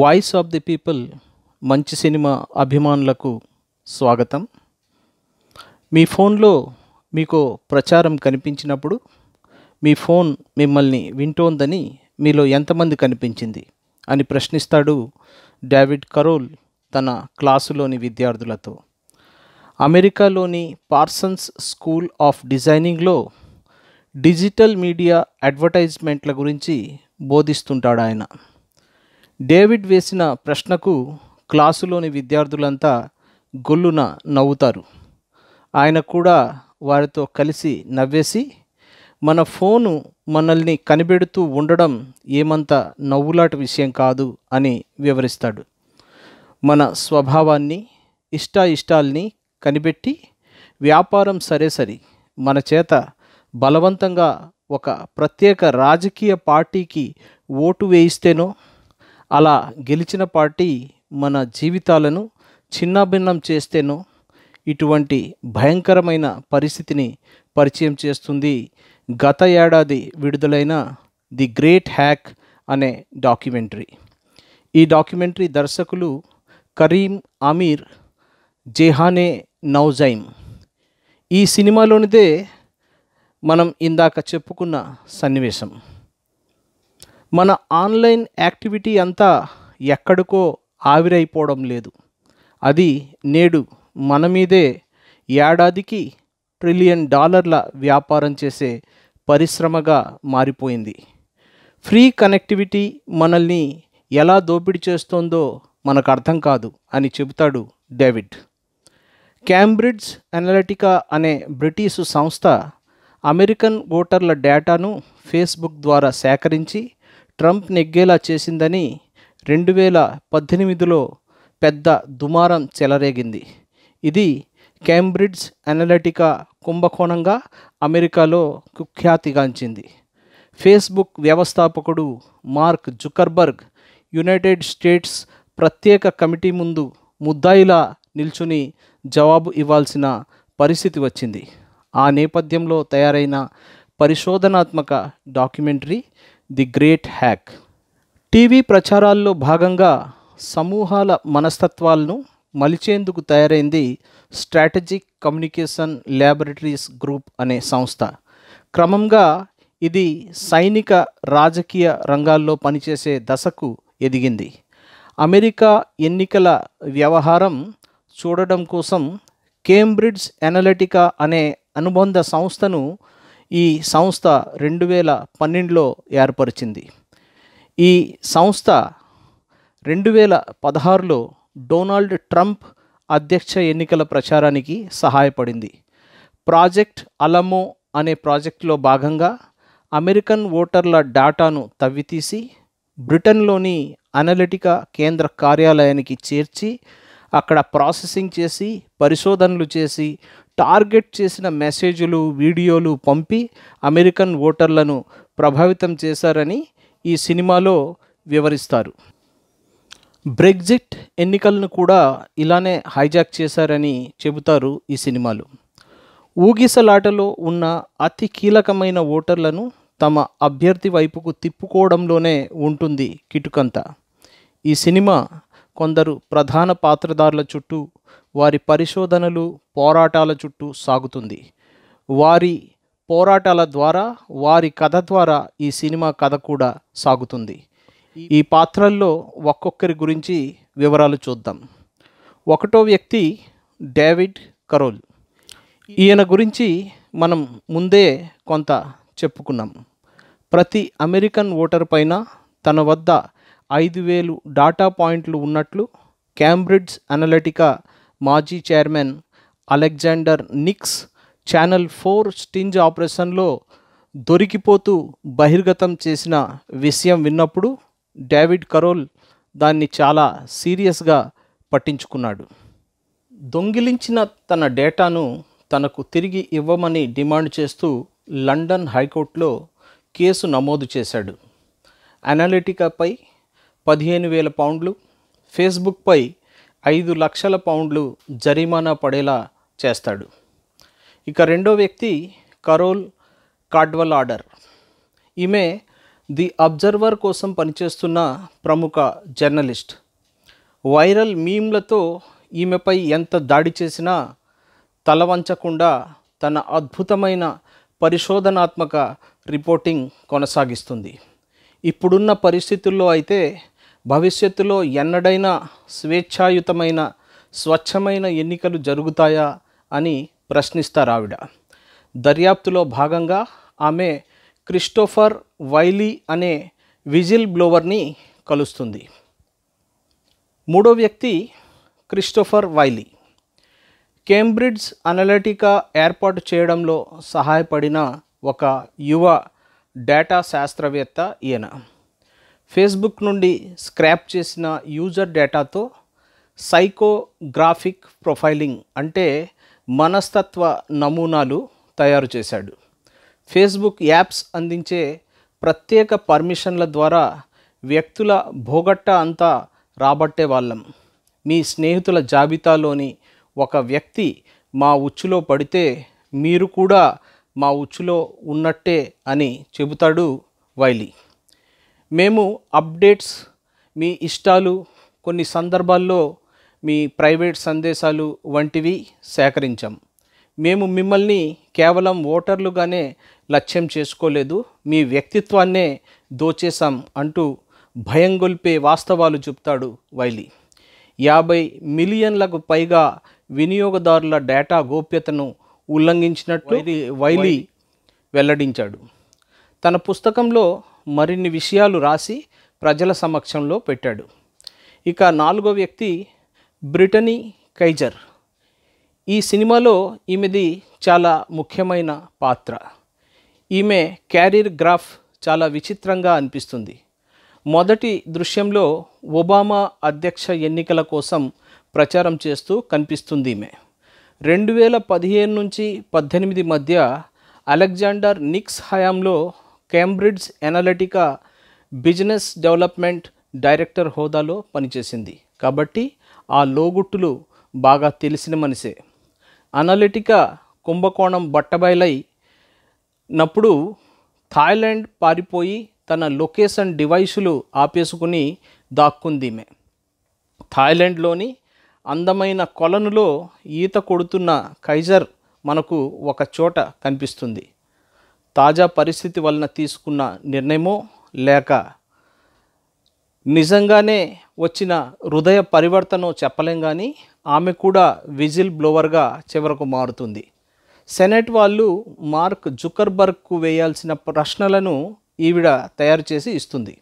Voice of the people మంచి cinema అభిమానులకు స్వాగతం మీ ఫోన్లో మీకు ప్రచారం కనిపించినప్పుడు మీ ఫోన్ మిమ్మల్ని వింటోందని మీలో ఎంతమంది కనిపించింది అని ప్రశ్నిస్తాడు డేవిడ్ కరోల్ తన క్లాసులోని విద్యార్థులతో అమెరికాలోని పార్సన్స్ స్కూల్ ఆఫ్ డిజైనింగ్లో డిజిటల్ మీడియా అడ్వర్టైజ్మెంట్ల గురించి బోధిస్తుంటాడు ఆయన డేవిడ్ వేసిన ప్రశ్నకు క్లాసులోని విద్యార్థులంతా గొల్లున నవ్వుతారు ఆయన కూడా వారితో కలిసి నవ్వేసి మన ఫోను మనల్ని కనిపెడుతూ ఉండడం ఏమంత నవ్వులాట విషయం కాదు అని వివరిస్తాడు మన స్వభావాన్ని ఇష్టాయిష్టాల్ని కనిపెట్టి వ్యాపారం సరే సరి మన చేత బలవంతంగా ఒక ప్రత్యేక రాజకీయ పార్టీకి ఓటు వేయిస్తేనో అలా గెలిచిన పార్టీ మన జీవితాలను చిన్నాభిన్నం చేస్తేనో ఇటువంటి భయంకరమైన పరిస్థితిని పరిచయం చేస్తుంది గత ఏడాది విడుదలైన ది గ్రేట్ హ్యాక్ అనే డాక్యుమెంటరీ ఈ డాక్యుమెంటరీ దర్శకులు కరీం అమీర్ జెహానే నౌజైమ్ ఈ సినిమాలోనిదే మనం ఇందాక చెప్పుకున్న సన్నివేశం మన ఆన్లైన్ యాక్టివిటీ అంతా ఎక్కడికో ఆవిరైపోవడం లేదు అది నేడు మన మీదే ఏడాదికి ట్రిలియన్ డాలర్ల వ్యాపారం చేసే పరిశ్రమగా మారిపోయింది ఫ్రీ కనెక్టివిటీ మనల్ని ఎలా దోపిడీ చేస్తోందో మనకు అర్థం కాదు అని చెబుతాడు డేవిడ్ క్యాంబ్రిడ్జ్ అనలిటికా అనే బ్రిటిషు సంస్థ అమెరికన్ ఓటర్ల డేటాను ఫేస్బుక్ ద్వారా సేకరించి ట్రంప్ నెగ్గేలా చేసిందని రెండు వేల పద్దెనిమిదిలో పెద్ద దుమారం చెలరేగింది ఇది కేంబ్రిడ్జ్ అనలెటికా కుంభకోణంగా అమెరికాలో కుఖ్యాతిగాంచింది ఫేస్బుక్ వ్యవస్థాపకుడు మార్క్ జుకర్బర్గ్ యునైటెడ్ స్టేట్స్ ప్రత్యేక కమిటీ ముందు ముద్దాయిలా నిల్చుని జవాబు ఇవ్వాల్సిన పరిస్థితి వచ్చింది ఆ నేపథ్యంలో తయారైన పరిశోధనాత్మక documentary the great hack TV ప్రచారాల్లో భాగంగా సమూహాల మనస్తత్వాలను మలిచేందుకు తయారైంది స్ట్రాటజిక్ కమ్యూనికేషన్ ల్యాబొరేటరీస్ గ్రూప్ అనే సంస్థ క్రమంగా ఇది సైనిక రాజకీయ రంగాల్లో పనిచేసే దశకు ఎదిగింది అమెరికా ఎన్నికల వ్యవహారం చూడడం కోసం కేంబ్రిడ్జ్ ఎనలిటికా అనే అనుబంధ సంస్థను ఈ సంస్థ రెండు వేల పన్నెండులో ఏర్పరిచింది ఈ సంస్థ రెండు వేల పదహారులో డొనాల్డ్ ట్రంప్ అధ్యక్ష ఎన్నికల ప్రచారానికి సహాయపడింది ప్రాజెక్ట్ అలమో అనే ప్రాజెక్టులో భాగంగా అమెరికన్ ఓటర్ల డాటాను తవ్వితీసి బ్రిటన్లోని అనలిటికా కేంద్ర కార్యాలయానికి చేర్చి అక్కడ ప్రాసెసింగ్ చేసి పరిశోధనలు చేసి టార్గెట్ చేసిన మెసేజ్లు వీడియోలు పంపి అమెరికన్ ఓటర్లను ప్రభావితం చేశారని ఈ సినిమాలో వివరిస్తారు బ్రెగ్జిట్ ఎన్నికలను కూడా ఇలానే హైజాక్ చేశారని చెబుతారు ఈ సినిమాలు ఊగిసలాటలో ఉన్న అతి కీలకమైన ఓటర్లను తమ అభ్యర్థి వైపుకు తిప్పుకోవడంలోనే ఉంటుంది కిటుకంత ఈ సినిమా కొందరు ప్రధాన పాత్రదారుల చుట్టూ వారి పరిశోధనలు పోరాటాల చుట్టూ సాగుతుంది వారి పోరాటాల ద్వారా వారి కథ ద్వారా ఈ సినిమా కథ కూడా సాగుతుంది ఈ పాత్రల్లో ఒక్కొక్కరి గురించి వివరాలు చూద్దాం ఒకటో వ్యక్తి డేవిడ్ కరోల్ ఈయన గురించి మనం ముందే కొంత చెప్పుకున్నాం ప్రతి అమెరికన్ ఓటర్ పైన తన వద్ద ఐదు వేలు డాటా పాయింట్లు ఉన్నట్లు క్యాంబ్రిడ్జ్ అనలటికా మాజీ chairman Alexander Nix channel four sting ఆపరేషన్లో దొరికిపోతూ బహిర్గతం చేసిన విషయం విన్నప్పుడు డేవిడ్ కరోల్ దాన్ని చాలా సీరియస్గా పట్టించుకున్నాడు దొంగిలించిన తన డేటాను తనకు తిరిగి ఇవ్వమని డిమాండ్ చేస్తూ లండన్ హైకోర్టులో కేసు నమోదు చేశాడు అనాలిటికాపై పదిహేను వేల పౌండ్లు ఫేస్బుక్పై ఐదు లక్షల పౌండ్లు జరిమానా పడేలా చేస్తాడు ఇక రెండో వ్యక్తి కరోల్ కాడ్వల్ ఆర్డర్ ఈమె ది అబ్జర్వర్ కోసం పనిచేస్తున్న ప్రముఖ జర్నలిస్ట్ వైరల్ మీమ్లతో ఈమెపై ఎంత దాడి చేసినా తలవంచకుండా తన అద్భుతమైన పరిశోధనాత్మక రిపోర్టింగ్ కొనసాగిస్తుంది ఇప్పుడున్న పరిస్థితుల్లో అయితే భవిష్యత్తులో ఎన్నడైనా స్వేచ్ఛాయుతమైన స్వచ్ఛమైన ఎన్నికలు జరుగుతాయా అని ప్రశ్నిస్తారు ఆవిడ దర్యాప్తులో భాగంగా ఆమె క్రిస్టోఫర్ వైలీ అనే విజిల్ బ్లోవర్ని కలుస్తుంది మూడో వ్యక్తి క్రిస్టోఫర్ వైలీ కేంబ్రిడ్జ్ అనలటికా ఏర్పాటు చేయడంలో సహాయపడిన ఒక యువ డేటా శాస్త్రవేత్త ఈయన ఫేస్బుక్ నుండి స్క్రాప్ చేసిన యూజర్ డేటాతో సైకోగ్రాఫిక్ ప్రొఫైలింగ్ అంటే మనస్తత్వ నమూనాలు తయారు చేశాడు ఫేస్బుక్ యాప్స్ అందించే ప్రత్యేక పర్మిషన్ల ద్వారా వ్యక్తుల భోగట్ట అంతా రాబట్టే వాళ్ళం మీ స్నేహితుల జాబితాలోని ఒక వ్యక్తి మా ఉచ్చులో పడితే మీరు కూడా మా ఉచ్చులో ఉన్నట్టే అని చెబుతాడు వైలీ మేము అప్డేట్స్ మీ ఇష్టాలు కొన్ని సందర్భాల్లో మీ ప్రైవేట్ సందేశాలు వంటివి సేకరించాం మేము మిమ్మల్ని కేవలం ఓటర్లుగానే లక్ష్యం చేసుకోలేదు మీ వ్యక్తిత్వాన్నే దోచేశాం అంటూ భయం గొల్పే వాస్తవాలు చెప్తాడు వైలీ యాభై మిలియన్లకు పైగా వినియోగదారుల డేటా గోప్యతను ఉల్లంఘించినట్లు వైలీ వెల్లడించాడు తన పుస్తకంలో మరిన్ని విషయాలు రాసి ప్రజల సమక్షంలో పెట్టాడు ఇక నాలుగో వ్యక్తి బ్రిటనీ కైజర్ ఈ సినిమాలో ఈమెది చాలా ముఖ్యమైన పాత్ర ఈమె క్యారీర్ గ్రాఫ్ చాలా విచిత్రంగా అనిపిస్తుంది మొదటి దృశ్యంలో ఒబామా అధ్యక్ష ఎన్నికల కోసం ప్రచారం చేస్తూ కనిపిస్తుంది ఈమె రెండు వేల పదిహేను నుంచి పద్దెనిమిది మధ్య అలెగ్జాండర్ నిక్స్ హయాంలో Cambridge Analytica business development director హోదాలో పనిచేసింది కాబట్టి ఆ లోగుట్టులు బాగా తెలిసిన మనిషే అనలిటికా కుంభకోణం బట్టబయలై నప్పుడు థాయిలాండ్ పారిపోయి తన లొకేషన్ డివైసులు ఆపేసుకుని దాక్కుందిమె థాయిలాండ్లోని అందమైన కొలనులో ఈత కొడుతున్న కైజర్ మనకు ఒక చోట కనిపిస్తుంది తాజా పరిస్థితి వలన తీసుకున్న నిర్ణయమో లేక నిజంగానే వచ్చిన హృదయ పరివర్తనో చెప్పలేం కానీ ఆమె కూడా విజిల్ బ్లోవర్గా చివరకు మారుతుంది సెనెట్ వాళ్ళు మార్క్ జుకర్బర్గ్కు వేయాల్సిన ప్రశ్నలను ఈవిడ తయారు చేసి ఇస్తుంది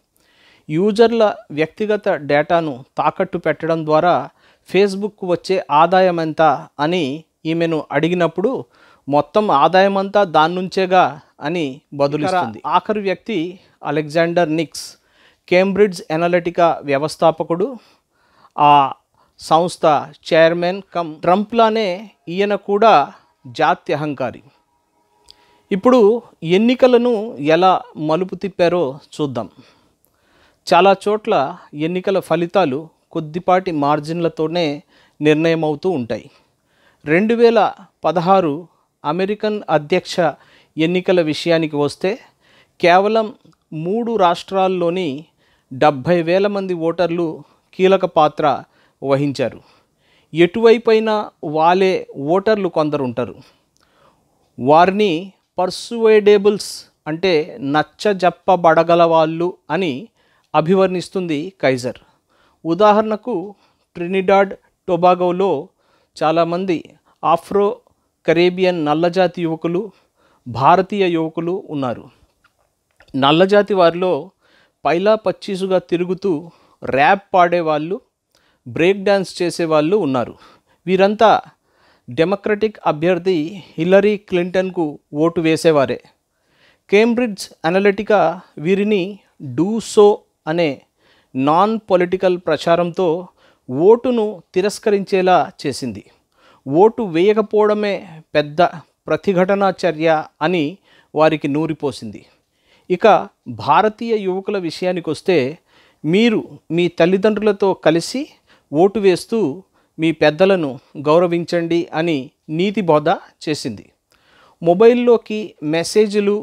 యూజర్ల వ్యక్తిగత డేటాను తాకట్టు పెట్టడం ద్వారా ఫేస్బుక్ వచ్చే ఆదాయం ఎంత అని ఈమెను అడిగినప్పుడు మొత్తం ఆదాయం అంతా దాని నుంచేగా అని బదులిస్తుంది ఆఖరి వ్యక్తి అలెగ్జాండర్ నిక్స్ కేంబ్రిడ్జ్ ఎనలిటికా వ్యవస్థాపకుడు ఆ సంస్థ చైర్మన్ కమ్ ట్రంప్లానే ఈయన కూడా జాతి అహంకారి ఇప్పుడు ఎన్నికలను ఎలా మలుపు తిప్పారో చూద్దాం చాలా చోట్ల ఎన్నికల ఫలితాలు కొద్దిపాటి మార్జిన్లతోనే నిర్ణయం అవుతూ ఉంటాయి రెండు వేల పదహారు అమెరికన్ అధ్యక్ష ఎన్నికల విషయానికి వస్తే కేవలం మూడు రాష్ట్రాల్లోని డెబ్భై వేల మంది ఓటర్లు కీలక పాత్ర వహించారు ఎటువైపైన వాలే ఓటర్లు కొందరుంటారు వారిని పర్సువేడేబుల్స్ అంటే నచ్చజెప్పబడగల వాళ్ళు అని అభివర్ణిస్తుంది కైజర్ ఉదాహరణకు ట్రినిడాడ్ టొబాగోలో చాలామంది ఆఫ్రో కరేబియన్ నల్లజాతి యువకులు భారతీయ యువకులు ఉన్నారు నల్లజాతి వారిలో పైలా పచ్చీసుగా తిరుగుతూ ర్యాప్ పాడేవాళ్ళు బ్రేక్ డ్యాన్స్ చేసేవాళ్ళు ఉన్నారు వీరంతా డెమోక్రటిక్ అభ్యర్థి హిల్లరీ క్లింటన్కు ఓటు వేసేవారే కేంబ్రిడ్జ్ అనలిటికా వీరిని డూ సో అనే నాన్ పొలిటికల్ ప్రచారంతో ఓటును తిరస్కరించేలా చేసింది ఓటు వేయకపోవడమే పెద్ద ప్రతిఘటనా చర్య అని వారికి నూరిపోసింది ఇక భారతీయ యువకుల విషయానికి వస్తే మీరు మీ తల్లిదండ్రులతో కలిసి ఓటు వేస్తూ మీ పెద్దలను గౌరవించండి అని నీతి బోధ చేసింది మొబైల్లోకి మెసేజ్లు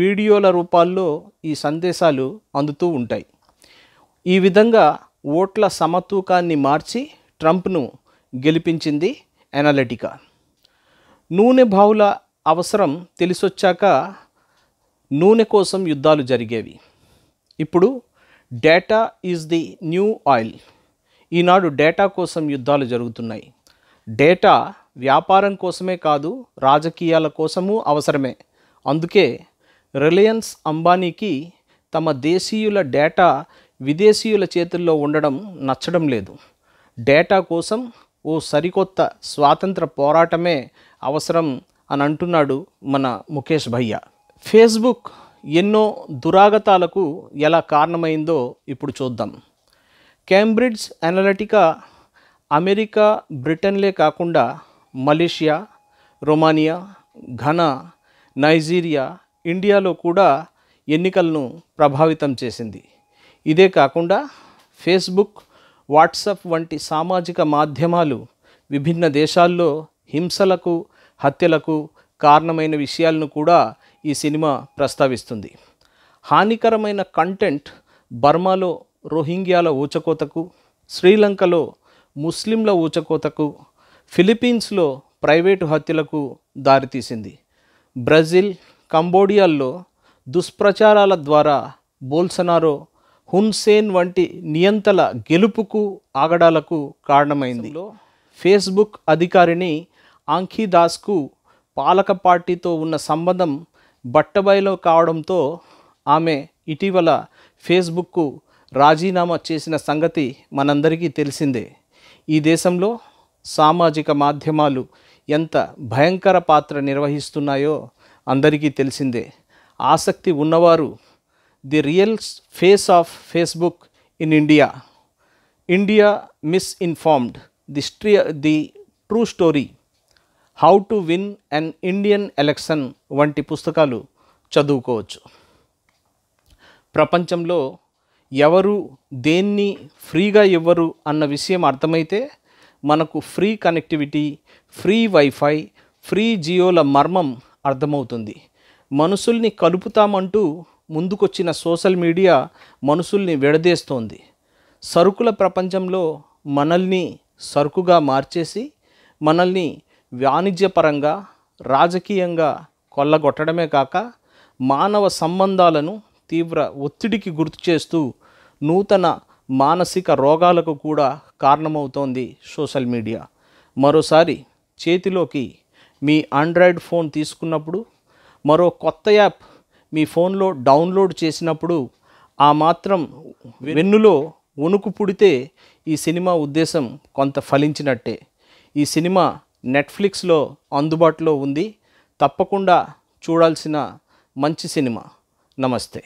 వీడియోల రూపాల్లో ఈ సందేశాలు అందుతూ ఉంటాయి ఈ విధంగా ఓట్ల సమతూకాన్ని మార్చి ట్రంప్ను గెలిపించింది ఎనలిటికా నూనె బావుల అవసరం తెలిసొచ్చాక నూనె కోసం యుద్ధాలు జరిగేవి ఇప్పుడు data is the new oil ఈనాడు డేటా కోసం యుద్ధాలు జరుగుతున్నాయి డేటా వ్యాపారం కోసమే కాదు రాజకీయాల కోసము అవసరమే అందుకే రిలయన్స్ అంబానీకి తమ దేశీయుల డేటా విదేశీయుల చేతుల్లో ఉండడం నచ్చడం లేదు డేటా కోసం ఓ సరికొత్త స్వాతంత్ర పోరాటమే అవసరం అని అంటున్నాడు మన ముఖేష్ భయ్య ఫేస్బుక్ ఎన్నో దురాగతాలకు ఎలా కారణమైందో ఇప్పుడు చూద్దాం కేంబ్రిడ్జ్ అనలటికా అమెరికా బ్రిటన్లే కాకుండా మలేషియా రొమానియా ఘనా నైజీరియా ఇండియాలో కూడా ఎన్నికలను ప్రభావితం చేసింది ఇదే కాకుండా ఫేస్బుక్ వాట్సప్ వంటి సామాజిక మాధ్యమాలు విభిన్న దేశాల్లో హింసలకు హత్యలకు కారణమైన విషయాలను కూడా ఈ సినిమా ప్రస్తావిస్తుంది హానికరమైన కంటెంట్ బర్మాలో రోహింగ్యాల ఊచకోతకు శ్రీలంకలో ముస్లింల ఊచకోతకు ఫిలిపీన్స్లో ప్రైవేటు హత్యలకు దారితీసింది బ్రెజిల్ కంబోడియాల్లో దుష్ప్రచారాల ద్వారా బోల్సనారో హున్సేన్ వంటి నియంతల గెలుపుకు ఆగడాలకు కారణమైంది ఫేస్బుక్ అధికారిని ఆంఖీ దాస్కు పాలక పార్టీతో ఉన్న సంబంధం బట్టబయలు కావడంతో ఆమె ఇటీవల ఫేస్బుక్కు రాజీనామా చేసిన సంగతి మనందరికీ తెలిసిందే ఈ దేశంలో సామాజిక మాధ్యమాలు ఎంత భయంకర పాత్ర నిర్వహిస్తున్నాయో అందరికీ తెలిసిందే ఆసక్తి ఉన్నవారు the the real face of Facebook India India. India the story the true story how to win an Indian election వంటి పుస్తకాలు చదువుకోవచ్చు ప్రపంచంలో ఎవరు దేన్ని ఫ్రీగా ఇవ్వరు అన్న విషయం అర్థమైతే మనకు free connectivity free wifi free జియోల మర్మం అర్థమవుతుంది మనుషుల్ని కలుపుతామంటూ ముందుకొచ్చిన సోషల్ మీడియా మనుషుల్ని విడదీస్తోంది సరుకుల ప్రపంచంలో మనల్ని సరుకుగా మార్చేసి మనల్ని వాణిజ్యపరంగా రాజకీయంగా కొల్లగొట్టడమే కాక మానవ సంబంధాలను తీవ్ర ఒత్తిడికి గుర్తు చేస్తూ నూతన మానసిక రోగాలకు కూడా కారణమవుతోంది సోషల్ మీడియా మరోసారి చేతిలోకి మీ ఆండ్రాయిడ్ ఫోన్ తీసుకున్నప్పుడు మరో కొత్త యాప్ మీ ఫోన్లో డౌన్లోడ్ చేసినప్పుడు ఆ మాత్రం వెన్నులో వణుకు పుడితే ఈ సినిమా ఉద్దేశం కొంత ఫలించినట్టే ఈ సినిమా నెట్ఫ్లిక్స్లో అందుబాటులో ఉంది తప్పకుండా చూడాల్సిన మంచి సినిమా నమస్తే